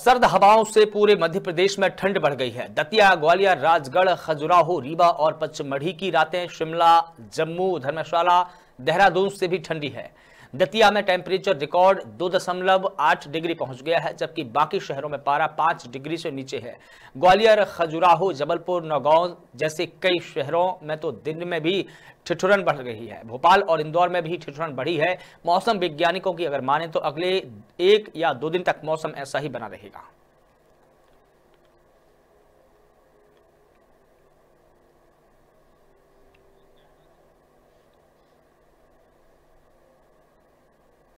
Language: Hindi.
सर्द हवाओं से पूरे मध्य प्रदेश में ठंड बढ़ गई है दतिया ग्वालियर राजगढ़ खजुराहो रीवा और पचमढ़ी की रातें शिमला जम्मू धर्मशाला देहरादून से भी ठंडी है दतिया में टेम्परेचर रिकॉर्ड दो दशमलव आठ डिग्री पहुंच गया है जबकि बाकी शहरों में पारा पांच डिग्री से नीचे है ग्वालियर खजुराहो जबलपुर नौगांव जैसे कई शहरों में तो दिन में भी ठिठुरन बढ़ रही है भोपाल और इंदौर में भी ठिठुरन बढ़ी है मौसम वैज्ञानिकों की अगर माने तो अगले एक या दो दिन तक मौसम ऐसा ही बना रहेगा